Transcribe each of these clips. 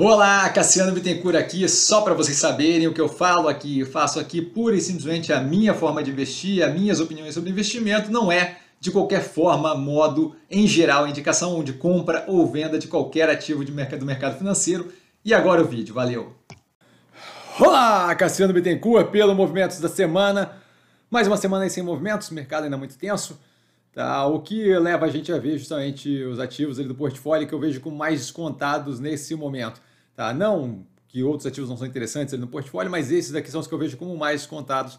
Olá, Cassiano Bittencourt aqui, só para vocês saberem o que eu falo aqui, eu faço aqui pura e simplesmente a minha forma de investir, as minhas opiniões sobre investimento, não é de qualquer forma, modo, em geral, indicação de compra ou venda de qualquer ativo de mercado, do mercado financeiro. E agora o vídeo, valeu! Olá, Cassiano Bittencourt pelo Movimentos da Semana. Mais uma semana sem movimentos, o mercado ainda é muito tenso. Tá, o que leva a gente a ver justamente os ativos do portfólio que eu vejo com mais descontados nesse momento. Tá? Não que outros ativos não são interessantes ali no portfólio, mas esses aqui são os que eu vejo como mais contados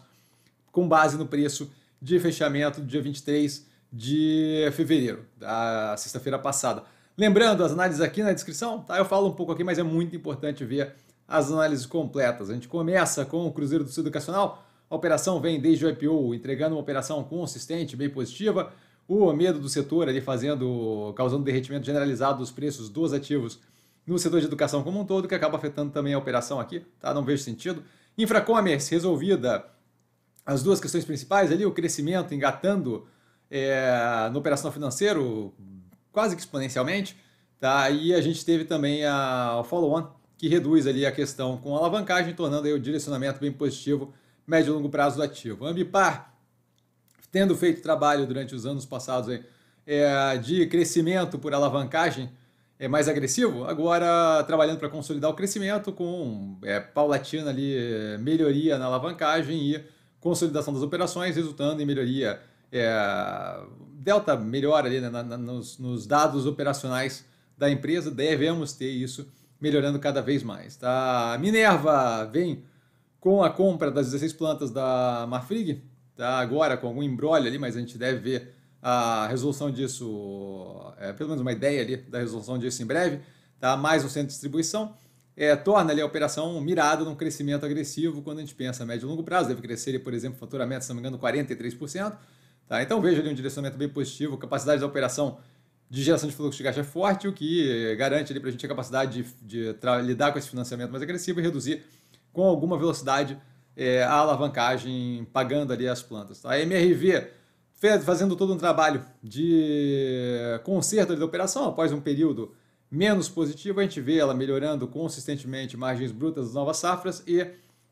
com base no preço de fechamento do dia 23 de fevereiro, da sexta-feira passada. Lembrando, as análises aqui na descrição, tá? Eu falo um pouco aqui, mas é muito importante ver as análises completas. A gente começa com o Cruzeiro do Sul Educacional. A operação vem desde o IPO, entregando uma operação consistente, bem positiva. O medo do setor ali fazendo, causando derretimento generalizado dos preços dos ativos no setor de educação como um todo, que acaba afetando também a operação aqui, tá? Não vejo sentido. Infracommerce, resolvida as duas questões principais ali, o crescimento engatando é, no operacional financeiro quase que exponencialmente, tá? E a gente teve também a, o follow-on, que reduz ali a questão com a alavancagem, tornando aí o direcionamento bem positivo, médio e longo prazo do ativo. Ambipar, tendo feito trabalho durante os anos passados aí, é, de crescimento por alavancagem, é mais agressivo, agora trabalhando para consolidar o crescimento com é, paulatina ali, é, melhoria na alavancagem e consolidação das operações, resultando em melhoria. É, delta melhora ali né, na, na, nos, nos, dados operacionais da empresa, devemos ter isso melhorando cada vez mais. Tá? Minerva vem com a compra das 16 plantas da Marfrig, tá? agora com algum embrólio ali, mas a gente deve ver a resolução disso, é, pelo menos uma ideia ali da resolução disso em breve, tá? mais o centro de distribuição, é, torna ali a operação mirada num crescimento agressivo quando a gente pensa a médio e longo prazo, deve crescer, por exemplo, faturamento, se não me engano, 43%. Tá? Então veja ali um direcionamento bem positivo, capacidade da operação de geração de fluxo de caixa forte, o que garante para a gente a capacidade de, de lidar com esse financiamento mais agressivo e reduzir com alguma velocidade é, a alavancagem pagando ali as plantas. Tá? A MRV fazendo todo um trabalho de conserto da operação após um período menos positivo, a gente vê ela melhorando consistentemente margens brutas das novas safras e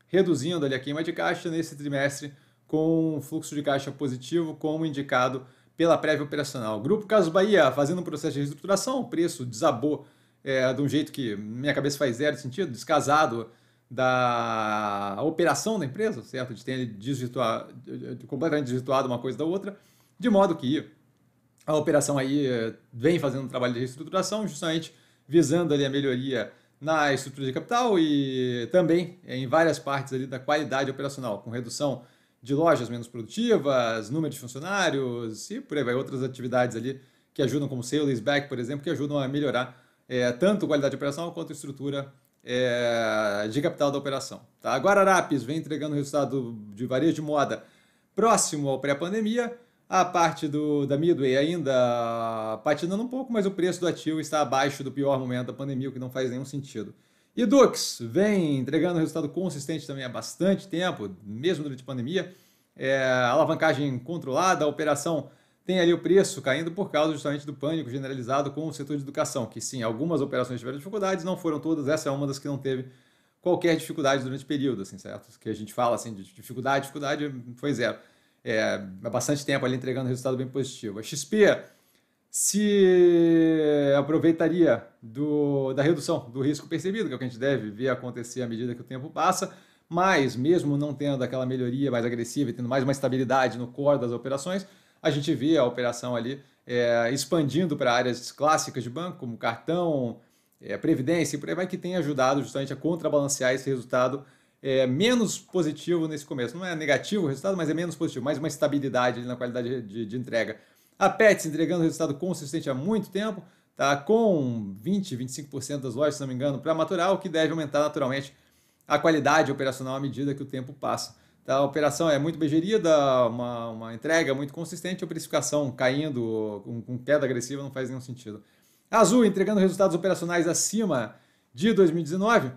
reduzindo ali a queima de caixa nesse trimestre com um fluxo de caixa positivo, como indicado pela prévia operacional. Grupo Caso Bahia fazendo um processo de reestruturação, o preço desabou é, de um jeito que minha cabeça faz zero sentido, descasado da operação da empresa, certo? De ter desvirtuado, completamente desvirtuado uma coisa da outra, de modo que a operação aí eh, vem fazendo um trabalho de reestruturação, justamente visando ali a melhoria na estrutura de capital e também eh, em várias partes ali da qualidade operacional, com redução de lojas menos produtivas, número de funcionários e por aí vai, outras atividades ali que ajudam, como sales back, por exemplo, que ajudam a melhorar é, tanto a qualidade operacional quanto a estrutura é, de capital da operação. Tá? Arapis Guararapes vem entregando resultado de varejo de moda próximo ao pré-pandemia. A parte do, da Midway ainda patinando um pouco, mas o preço do ativo está abaixo do pior momento da pandemia, o que não faz nenhum sentido. E Dux vem entregando resultado consistente também há bastante tempo, mesmo durante a pandemia. É, alavancagem controlada, a operação tem ali o preço caindo por causa justamente do pânico generalizado com o setor de educação, que sim, algumas operações tiveram dificuldades, não foram todas, essa é uma das que não teve qualquer dificuldade durante o período, assim, certo? Que a gente fala assim, de dificuldade, dificuldade foi zero. É, há bastante tempo ali entregando um resultado bem positivo. A XP se aproveitaria do, da redução do risco percebido, que é o que a gente deve ver acontecer à medida que o tempo passa, mas mesmo não tendo aquela melhoria mais agressiva e tendo mais uma estabilidade no core das operações, a gente via a operação ali é, expandindo para áreas clássicas de banco, como cartão, é, previdência e por aí vai, que tem ajudado justamente a contrabalancear esse resultado é, menos positivo nesse começo. Não é negativo o resultado, mas é menos positivo, mais uma estabilidade na qualidade de, de entrega. A Pets entregando resultado consistente há muito tempo, tá com 20, 25% das lojas, se não me engano, para maturar, o que deve aumentar naturalmente a qualidade operacional à medida que o tempo passa a operação é muito bem gerida, uma, uma entrega muito consistente, a precificação caindo com, com queda agressiva não faz nenhum sentido. Azul entregando resultados operacionais acima de 2019.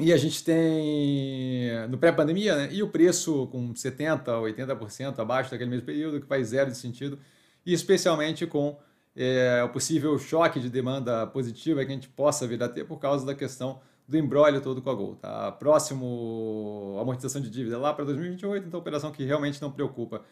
E a gente tem no pré-pandemia, né? E o preço com 70%, 80% abaixo daquele mesmo período, que faz zero de sentido, e especialmente com é, o possível choque de demanda positiva que a gente possa vir a ter por causa da questão do embrólio todo com a Gol. Tá? Próximo amortização de dívida lá para 2028, então operação que realmente não preocupa.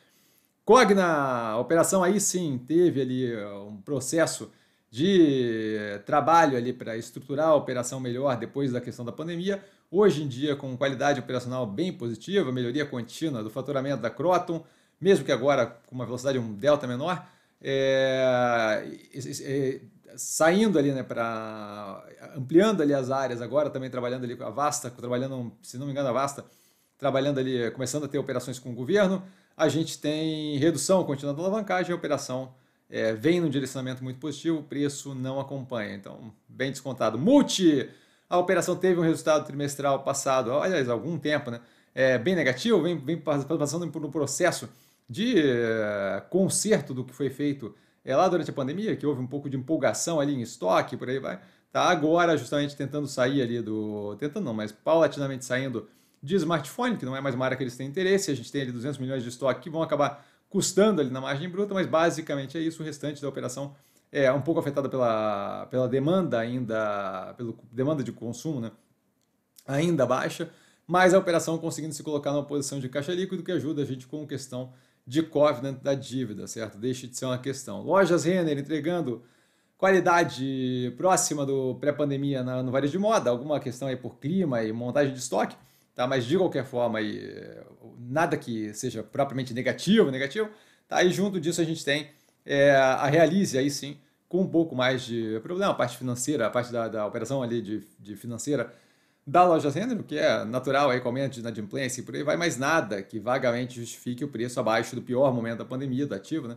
Cogna, operação aí sim, teve ali uh, um processo de trabalho ali para estruturar a operação melhor depois da questão da pandemia. Hoje em dia, com qualidade operacional bem positiva, melhoria contínua do faturamento da Croton, mesmo que agora com uma velocidade um delta menor, é, é, saindo ali, né, para ampliando ali as áreas agora, também trabalhando ali com a Vasta, trabalhando, se não me engano, a Vasta, trabalhando ali, começando a ter operações com o governo, a gente tem redução continuando a alavancagem, a operação é, vem num direcionamento muito positivo, o preço não acompanha, então bem descontado. Multi, a operação teve um resultado trimestral passado, aliás, algum tempo, né, é, bem negativo, vem, vem passando por um processo de é, conserto do que foi feito é lá durante a pandemia que houve um pouco de empolgação ali em estoque, por aí vai. Tá agora justamente tentando sair ali do. Tentando não, mas paulatinamente saindo de smartphone, que não é mais uma área que eles têm interesse. A gente tem ali 200 milhões de estoque que vão acabar custando ali na margem bruta, mas basicamente é isso. O restante da operação é um pouco afetada pela, pela demanda ainda, pela demanda de consumo, né? Ainda baixa, mas a operação conseguindo se colocar numa posição de caixa líquido que ajuda a gente com questão de covenant da dívida, certo? Deixe de ser uma questão. Lojas Renner entregando qualidade próxima do pré-pandemia no varejo de moda, alguma questão aí por clima e montagem de estoque, tá? Mas de qualquer forma, aí, nada que seja propriamente negativo, negativo, tá? E junto disso a gente tem é, a Realize aí sim, com um pouco mais de problema, a parte financeira, a parte da, da operação ali de, de financeira, da loja o que é natural aí, comenta de inadimplência e por aí vai, mais nada que vagamente justifique o preço abaixo do pior momento da pandemia, do ativo, né?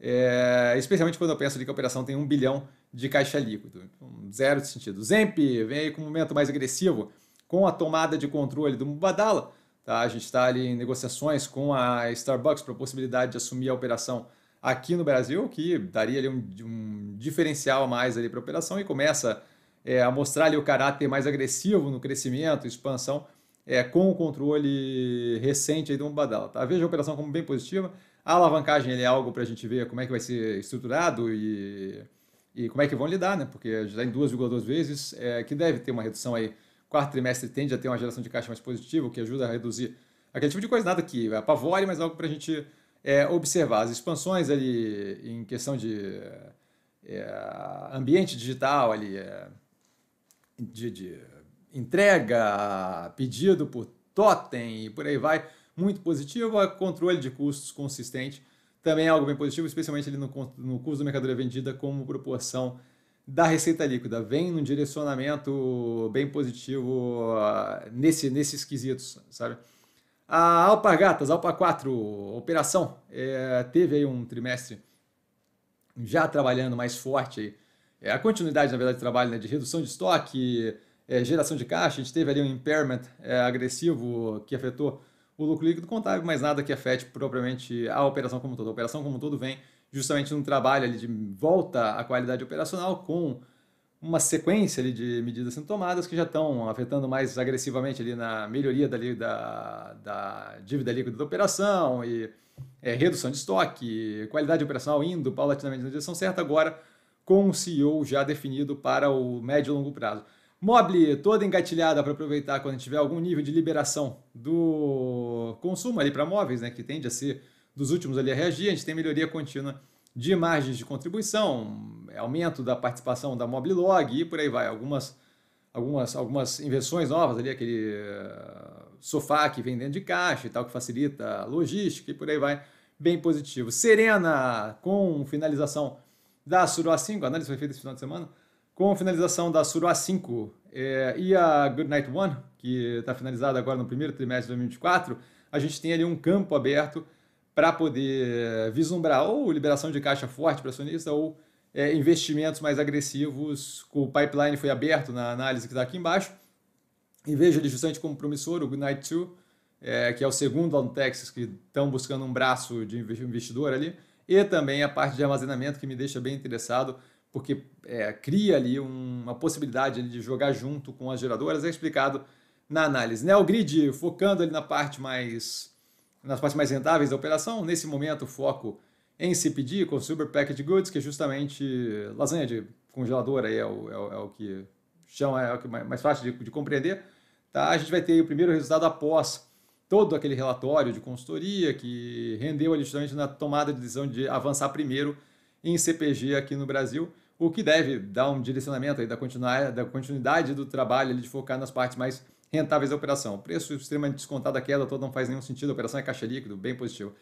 É, especialmente quando eu penso de que a operação tem um bilhão de caixa líquido. Então, zero de sentido. Zemp vem aí com um momento mais agressivo com a tomada de controle do Mubadala. Tá? A gente está ali em negociações com a Starbucks para a possibilidade de assumir a operação aqui no Brasil, que daria ali um, um diferencial a mais para a operação e começa é, a mostrar ali o caráter mais agressivo no crescimento, expansão, é, com o controle recente aí do Badala. Tá? Veja a operação como bem positiva. A alavancagem é algo para a gente ver como é que vai ser estruturado e, e como é que vão lidar, né? porque já em 2,2 vezes, é, que deve ter uma redução aí. Quarto trimestre tende a ter uma geração de caixa mais positiva, o que ajuda a reduzir aquele tipo de coisa, nada que apavore, mas algo para a gente é, observar. As expansões ali em questão de é, ambiente digital, ali, é, de, de entrega, pedido por totem e por aí vai, muito positivo. Controle de custos consistente também é algo bem positivo, especialmente ali no, no custo da mercadoria vendida como proporção da receita líquida. Vem num direcionamento bem positivo ah, nesse, nesses quesitos, sabe? A Alpargatas, Alpa 4, operação, é, teve aí um trimestre já trabalhando mais forte aí, é, a continuidade, na verdade, do trabalho né, de redução de estoque, é, geração de caixa. A gente teve ali um impairment é, agressivo que afetou o lucro líquido contábil, mas nada que afete propriamente a operação como um todo. A operação como um todo vem justamente num trabalho ali de volta à qualidade operacional com uma sequência ali de medidas sendo tomadas que já estão afetando mais agressivamente ali na melhoria dali da, da dívida líquida da operação e é, redução de estoque, qualidade operacional indo paulatinamente na direção certa. Agora, com o CEO já definido para o médio e longo prazo. Mobile toda engatilhada para aproveitar quando tiver algum nível de liberação do consumo ali para móveis, né, que tende a ser dos últimos ali a reagir. A gente tem melhoria contínua de margens de contribuição, aumento da participação da Mobile Log e por aí vai. Algumas, algumas, algumas invenções novas ali, aquele eh, sofá que vem dentro de caixa e tal, que facilita a logística e por aí vai. Bem positivo. Serena com finalização da Suruá 5, a análise foi feita esse final de semana, com finalização da Suruá 5 é, e a Goodnight One, que está finalizada agora no primeiro trimestre de 2024, a gente tem ali um campo aberto para poder vislumbrar ou liberação de caixa forte para acionista ou é, investimentos mais agressivos. O pipeline foi aberto na análise que está aqui embaixo. E vejo ele justamente como promissor, o Goodnight 2, é, que é o segundo lá no Texas, que estão buscando um braço de investidor ali e também a parte de armazenamento que me deixa bem interessado, porque é, cria ali uma possibilidade de jogar junto com as geradoras, é explicado na análise. Né? O grid focando ali na parte mais nas partes mais rentáveis da operação, nesse momento foco em CPG, Consumer Packaged Goods, que é justamente lasanha de congeladora, é o, é, o, é o que chama, é o que mais fácil de, de compreender. Tá? A gente vai ter o primeiro resultado após todo aquele relatório de consultoria que rendeu ali justamente na tomada de decisão de avançar primeiro em CPG aqui no Brasil, o que deve dar um direcionamento aí da, da continuidade do trabalho ali de focar nas partes mais rentáveis da operação. Preço extremamente descontado, a queda toda não faz nenhum sentido, a operação é caixa líquido, bem positivo.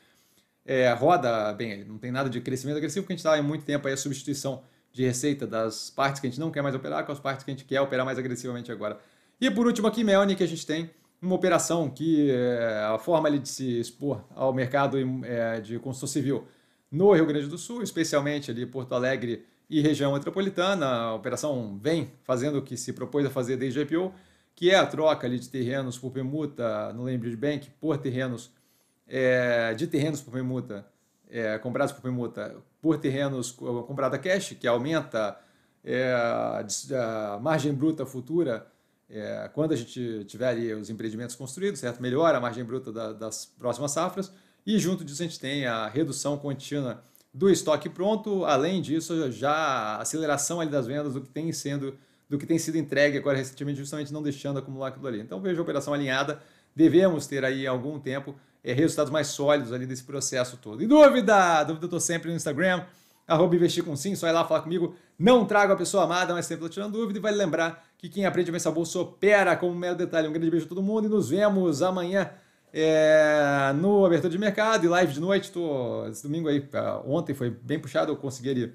É, roda bem, não tem nada de crescimento agressivo, porque a gente está há muito tempo aí a substituição de receita das partes que a gente não quer mais operar com as partes que a gente quer operar mais agressivamente agora. E por último aqui, Melanie, que a gente tem uma operação que é, a forma ali, de se expor ao mercado é, de construção civil no Rio Grande do Sul, especialmente ali Porto Alegre e região metropolitana, a operação vem fazendo o que se propôs a fazer desde a IPO, que é a troca ali de terrenos por permuta no Land Bank por terrenos é, de terrenos por permuta é, comprados por permuta por terrenos a cash, que aumenta é, a margem bruta futura é, quando a gente tiver ali os empreendimentos construídos, certo? Melhora a margem bruta da, das próximas safras e junto disso a gente tem a redução contínua do estoque pronto, além disso já a aceleração ali das vendas do que tem sendo do que tem sido entregue agora recentemente, justamente não deixando acumular aquilo ali. Então veja a operação alinhada, devemos ter aí algum tempo é, resultados mais sólidos ali desse processo todo. E dúvida? Dúvida eu estou sempre no Instagram, arroba investir com sim, só ir lá falar comigo. Não trago a pessoa amada, mas sempre estou tirando dúvida. E vale lembrar que quem aprende a pensar bolsa opera como um mero detalhe. Um grande beijo a todo mundo e nos vemos amanhã é, no Abertura de Mercado e live de noite. Tô, esse domingo aí, ah, ontem foi bem puxado, eu consegui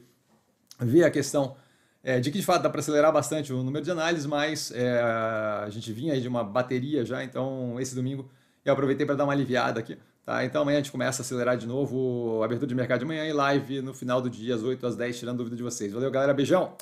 ver a questão é, de que de fato dá para acelerar bastante o número de análises, mas é, a gente vinha aí de uma bateria já, então esse domingo eu aproveitei para dar uma aliviada aqui. Tá? Então amanhã a gente começa a acelerar de novo abertura de mercado de manhã e live no final do dia, às 8 às 10, tirando dúvida de vocês. Valeu, galera. Beijão!